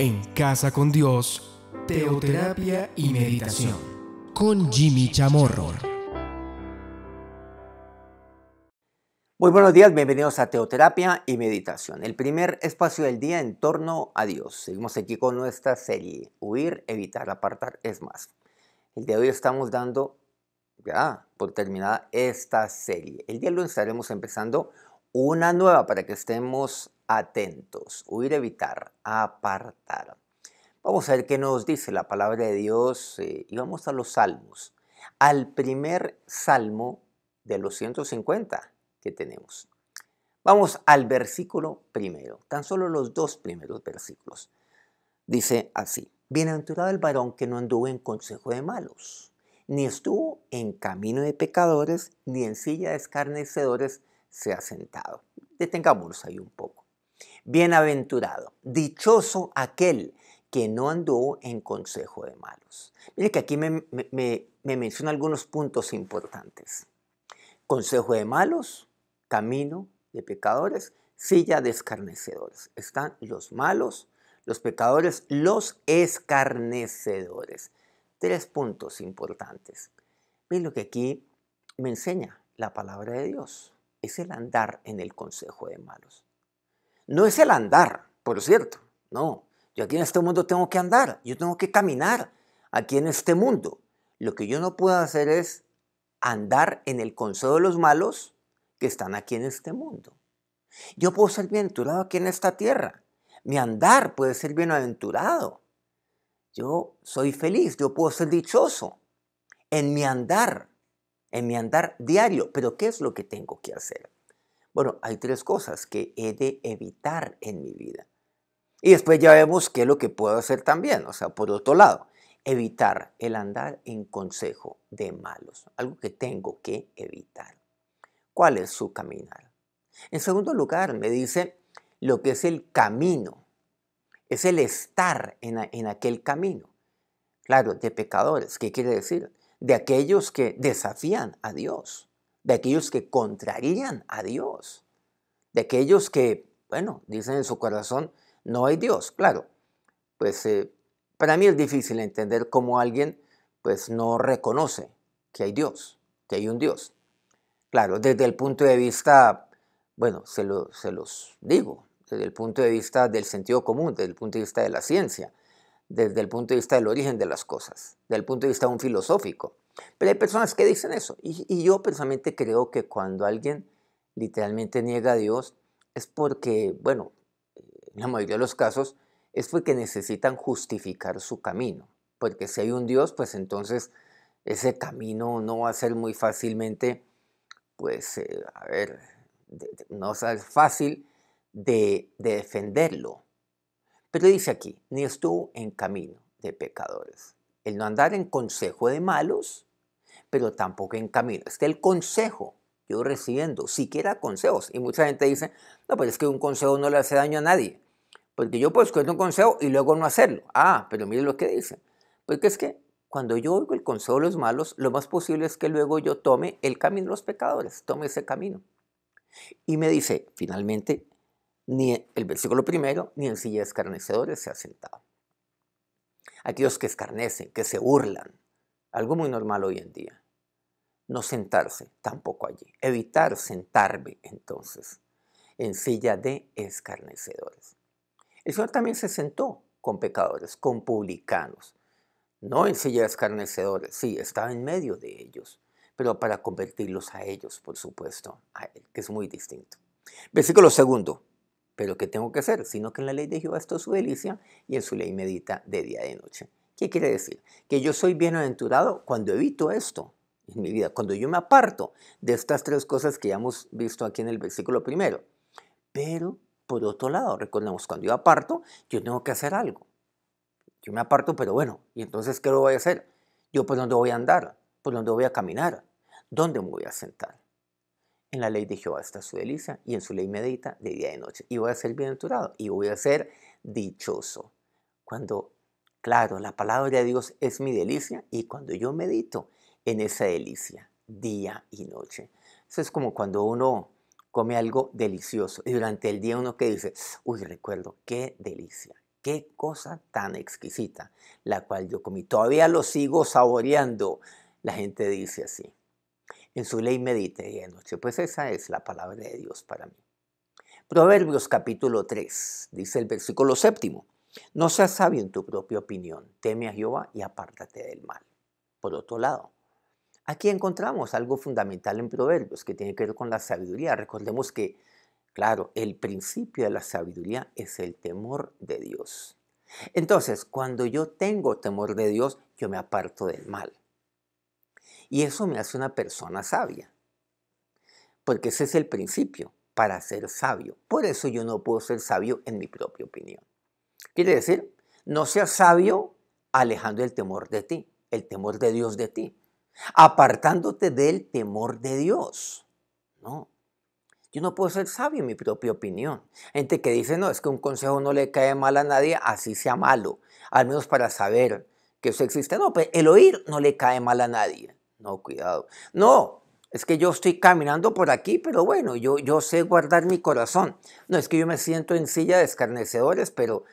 en Casa con Dios, Teoterapia y Meditación, con Jimmy Chamorro. Muy buenos días, bienvenidos a Teoterapia y Meditación, el primer espacio del día en torno a Dios. Seguimos aquí con nuestra serie, Huir, Evitar, Apartar es más. El día de hoy estamos dando ya por terminada esta serie. El día de hoy estaremos empezando una nueva para que estemos atentos, huir, evitar, apartar. Vamos a ver qué nos dice la palabra de Dios eh, y vamos a los salmos, al primer salmo de los 150 que tenemos. Vamos al versículo primero, tan solo los dos primeros versículos. Dice así, Bienaventurado el varón que no anduvo en consejo de malos, ni estuvo en camino de pecadores, ni en silla de escarnecedores se ha sentado. Detengámonos ahí un poco. Bienaventurado, dichoso aquel que no anduvo en consejo de malos. Mire que aquí me, me menciona algunos puntos importantes. Consejo de malos, camino de pecadores, silla de escarnecedores. Están los malos, los pecadores, los escarnecedores. Tres puntos importantes. Miren lo que aquí me enseña la palabra de Dios. Es el andar en el consejo de malos. No es el andar, por cierto, no. Yo aquí en este mundo tengo que andar, yo tengo que caminar aquí en este mundo. Lo que yo no puedo hacer es andar en el consejo de los malos que están aquí en este mundo. Yo puedo ser bienaventurado aquí en esta tierra. Mi andar puede ser bienaventurado. Yo soy feliz, yo puedo ser dichoso en mi andar, en mi andar diario. Pero ¿qué es lo que tengo que hacer? Bueno, hay tres cosas que he de evitar en mi vida. Y después ya vemos qué es lo que puedo hacer también. O sea, por otro lado, evitar el andar en consejo de malos, algo que tengo que evitar. ¿Cuál es su caminar? En segundo lugar, me dice lo que es el camino, es el estar en, aquel camino. Claro, de pecadores, ¿qué quiere decir? De aquellos que desafían a Dios de aquellos que contrarían a Dios, de aquellos que, bueno, dicen en su corazón, no hay Dios. Claro, pues eh, para mí es difícil entender cómo alguien pues no reconoce que hay Dios, que hay un Dios. Claro, desde el punto de vista, bueno, se, se los digo, desde el punto de vista del sentido común, desde el punto de vista de la ciencia, desde el punto de vista del origen de las cosas, desde el punto de vista de un filosófico. Pero hay personas que dicen eso. Y, yo personalmente creo que cuando alguien literalmente niega a Dios es porque, bueno, en la mayoría de los casos es porque necesitan justificar su camino. Porque si hay un Dios, pues entonces ese camino no va a ser muy fácilmente, pues, eh, a ver, no va a ser fácil de, de defenderlo. Pero dice aquí, ni estuvo en camino de pecadores. El no andar en consejo de malos, pero tampoco en camino. Este es el consejo yo recibiendo, siquiera consejos. Y mucha gente dice, no, pero pues es que un consejo no le hace daño a nadie. Porque yo puedo escuchar un consejo y luego no hacerlo. Ah, pero mire lo que dice. Porque es que cuando yo oigo el consejo de los malos, lo más posible es que luego yo tome el camino de los pecadores, tome ese camino. Y me dice, finalmente, ni el versículo primero, ni en silla de escarnecedores se ha sentado. Aquellos que escarnecen, que se burlan, algo muy normal hoy en día. No sentarse tampoco allí. Evitar sentarme entonces en silla de escarnecedores. El Señor también se sentó con pecadores, con publicanos. No en silla de escarnecedores, sí, estaba en medio de ellos, pero para convertirlos a ellos, por supuesto, a él, que es muy distinto. Versículo segundo. Pero ¿qué tengo que hacer? Sino que en la ley de Jehová esto es su delicia y en su ley medita de día y de noche. ¿Qué quiere decir? Que yo soy bienaventurado cuando evito esto en mi vida, cuando yo me aparto de estas tres cosas que ya hemos visto aquí en el versículo primero. Pero, por otro lado, recordemos, cuando yo aparto, yo tengo que hacer algo. Yo me aparto, pero bueno, ¿y entonces qué lo voy a hacer? Yo por dónde voy a andar, por dónde voy a caminar, dónde me voy a sentar. En la ley de Jehová está su delicia y en su ley medita de día y de noche. Y voy a ser bienaventurado y voy a ser dichoso. Cuando Claro, la palabra de Dios es mi delicia y cuando yo medito en esa delicia, día y noche. Eso es como cuando uno come algo delicioso y durante el día uno que dice, uy, recuerdo, qué delicia, qué cosa tan exquisita, la cual yo comí. Todavía lo sigo saboreando. La gente dice así. En su ley medite día y noche. Pues esa es la palabra de Dios para mí. Proverbios capítulo 3, dice el versículo séptimo. No seas sabio en tu propia opinión, teme a Jehová y apártate del mal. Por otro lado, aquí encontramos algo fundamental en Proverbios que tiene que ver con la sabiduría. Recordemos que, claro, el principio de la sabiduría es el temor de Dios. Entonces, cuando yo tengo temor de Dios, yo me aparto del mal. Y eso me hace una persona sabia. Porque ese es el principio para ser sabio. Por eso yo no puedo ser sabio en mi propia opinión. Quiere decir, no seas sabio alejando el temor de ti, el temor de Dios de ti, apartándote del temor de Dios. No. Yo no puedo ser sabio en mi propia opinión. Gente que dice, no, es que un consejo no le cae mal a nadie, así sea malo, al menos para saber que eso existe. No, pues, el oír no le cae mal a nadie. No, cuidado. No, es que yo estoy caminando por aquí, pero bueno, yo, yo sé guardar mi corazón. No, es que yo me siento en silla de escarnecedores, pero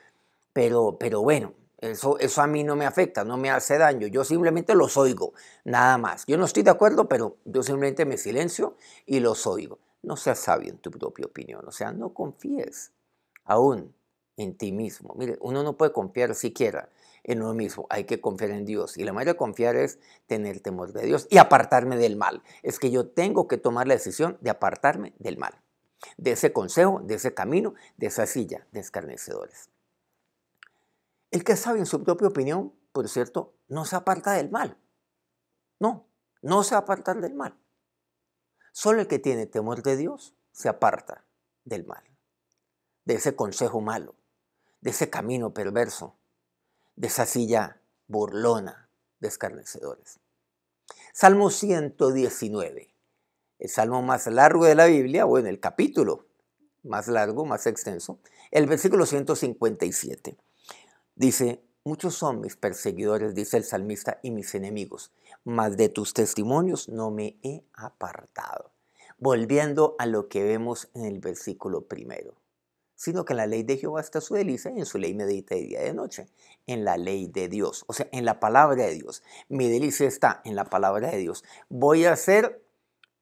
pero, bueno, eso, eso a mí no me afecta, no me hace daño. Yo simplemente los oigo, nada más. Yo no estoy de acuerdo, pero yo simplemente me silencio y los oigo. No seas sabio en tu propia opinión, o sea, no confíes aún en ti mismo. Mire, uno no puede confiar siquiera en uno mismo, hay que confiar en Dios. Y la manera de confiar es tener temor de Dios y apartarme del mal. Es que yo tengo que tomar la decisión de apartarme del mal, de ese consejo, de ese camino, de esa silla de escarnecedores. El que sabe en su propia opinión, por cierto, no se aparta del mal. No, no se aparta del mal. Solo el que tiene temor de Dios se aparta del mal, de ese consejo malo, de ese camino perverso, de esa silla burlona de escarnecedores. Salmo 119, el salmo más largo de la Biblia, o en el capítulo más largo, más extenso, el versículo 157. Dice, muchos son mis perseguidores, dice el salmista, y mis enemigos, mas de tus testimonios no me he apartado. Volviendo a lo que vemos en el versículo primero, sino que en la ley de Jehová está su delicia y en su ley medita de día y de noche, en la ley de Dios, o sea, en la palabra de Dios. Mi delicia está en la palabra de Dios. Voy a ser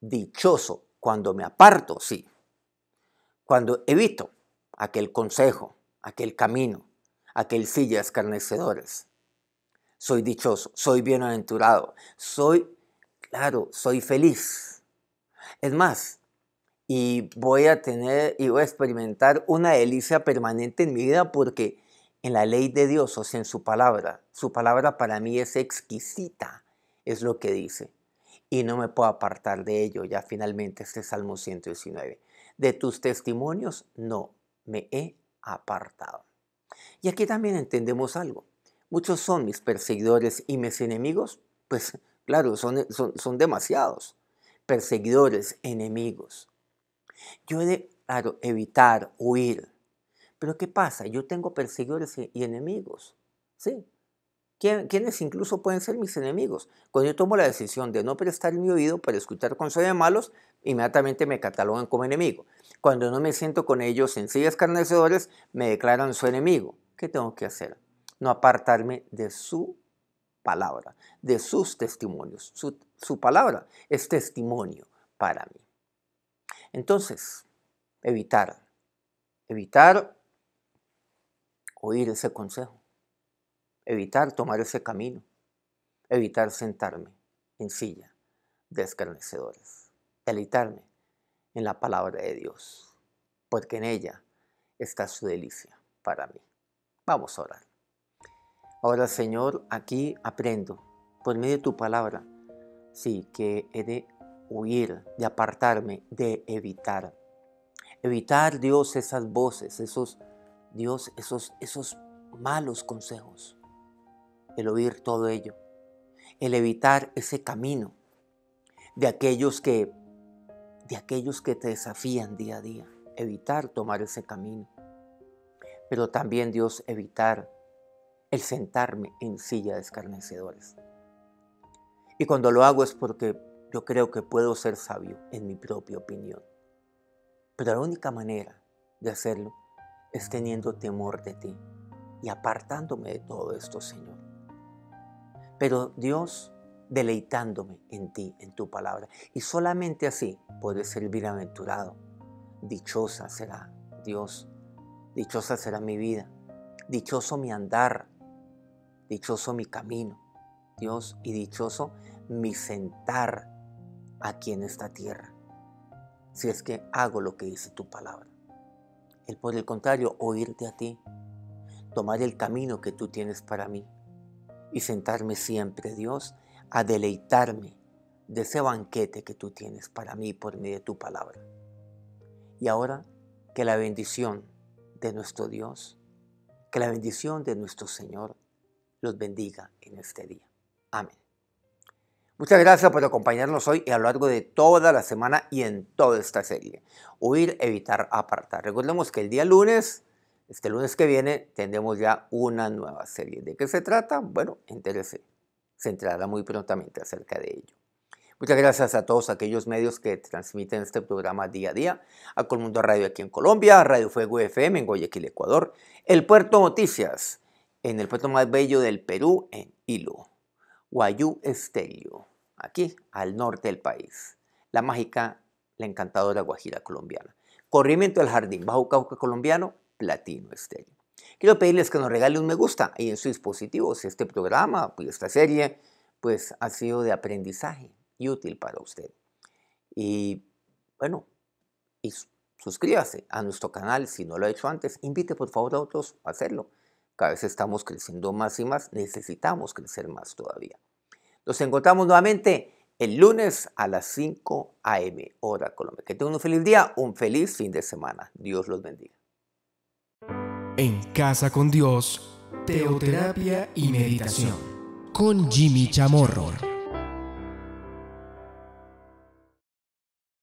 dichoso cuando me aparto, sí, cuando evito aquel consejo, aquel camino, Aquel silla escarnecedores, Soy dichoso, soy bienaventurado, soy, claro, soy feliz. Es más, y voy a tener y voy a experimentar una delicia permanente en mi vida porque en la ley de Dios, o sea, en su palabra, su palabra para mí es exquisita, es lo que dice. Y no me puedo apartar de ello, ya finalmente este Salmo 119. De tus testimonios no me he apartado. Y aquí también entendemos algo. Muchos son mis perseguidores y mis enemigos. Pues claro, son, demasiados. Perseguidores, enemigos. Yo he de evitar, huir. Pero ¿qué pasa? Yo tengo perseguidores y enemigos. ¿Sí? ¿Quiénes incluso pueden ser mis enemigos. Cuando yo tomo la decisión de no prestar mi oído para escuchar consejos de malos, inmediatamente me catalogan como enemigo. Cuando no me siento con ellos en sí escarnecedores, me declaran su enemigo. ¿Qué tengo que hacer? No apartarme de su palabra, de sus testimonios. Su, palabra es testimonio para mí. Entonces, evitar, evitar oír ese consejo, evitar tomar ese camino, evitar sentarme en silla de escarnecedores, deleitarme en la palabra de Dios, porque en ella está su delicia para mí. Vamos a orar. Ahora, Señor, aquí aprendo, por medio de tu palabra, sí, que he de huir, de apartarme, de evitar. Evitar, Dios, esas voces, esos, Dios, esos, esos malos consejos. El oír todo ello. El evitar ese camino de aquellos que de aquellos que te desafían día a día, evitar tomar ese camino. Pero también Dios evitar el sentarme en silla de escarnecedores. Y cuando lo hago es porque yo creo que puedo ser sabio en mi propia opinión. Pero la única manera de hacerlo es teniendo temor de ti y apartándome de todo esto, Señor. Pero Dios deleitándome en ti, en tu palabra. Y solamente así podré ser bienaventurado. Dichosa será Dios, dichosa será mi vida, dichoso mi andar, dichoso mi camino, Dios, y dichoso mi sentar aquí en esta tierra, si es que hago lo que dice tu palabra. El por el contrario, oírte a ti, tomar el camino que tú tienes para mí y sentarme siempre, Dios, a deleitarme de ese banquete que tú tienes para mí por medio de tu palabra. Y ahora que la bendición de nuestro Dios, que la bendición de nuestro Señor los bendiga en este día. Amén. Muchas gracias por acompañarnos hoy y a lo largo de toda la semana y en toda esta serie. Huir, evitar, apartar. Recordemos que el día lunes, este lunes que viene, tendremos ya una nueva serie. ¿De qué se trata? Bueno, interesante se enterará muy prontamente acerca de ello. Muchas gracias a todos aquellos medios que transmiten este programa día a día, a Colmundo Radio aquí en Colombia, Radio Fuego FM en Guayaquil, Ecuador, El Puerto Noticias, en el puerto más bello del Perú, en Hilo, Guayú Estelio, aquí al norte del país, la mágica, la encantadora Guajira colombiana. Corrimiento del Jardín, Bajo Cauca colombiano, Platino Estelio. Quiero pedirles que nos regalen un me gusta ahí en su dispositivo si este programa, pues esta serie, pues ha sido de aprendizaje y útil para usted. Y bueno, suscríbase a nuestro canal si no lo ha hecho antes. Invite por favor a otros a hacerlo. Cada vez estamos creciendo más y más, necesitamos crecer más todavía. Nos encontramos nuevamente el lunes a las 5 a.m. hora Colombia. Que tengan un feliz día, un feliz fin de semana. Dios los bendiga en Casa con Dios, Teoterapia y Meditación, con Jimmy Chamorro.